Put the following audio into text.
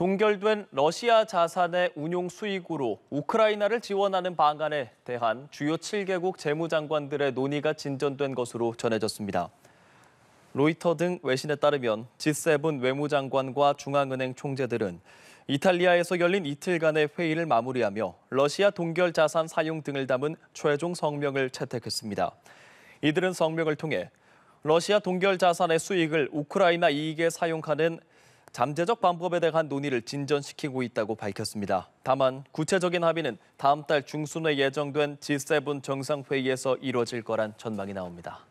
동결된 러시아 자산의 운용 수익으로 우크라이나를 지원하는 방안에 대한 주요 7개국 재무장관들의 논의가 진전된 것으로 전해졌습니다. 로이터 등 외신에 따르면 G7 외무장관과 중앙은행 총재들은 이탈리아에서 열린 이틀간의 회의를 마무리하며 러시아 동결 자산 사용 등을 담은 최종 성명을 채택했습니다. 이들은 성명을 통해 러시아 동결 자산의 수익을 우크라이나 이익에 사용하는 잠재적 방법에 대한 논의를 진전시키고 있다고 밝혔습니다. 다만 구체적인 합의는 다음 달 중순에 예정된 G7 정상회의에서 이뤄질 거란 전망이 나옵니다.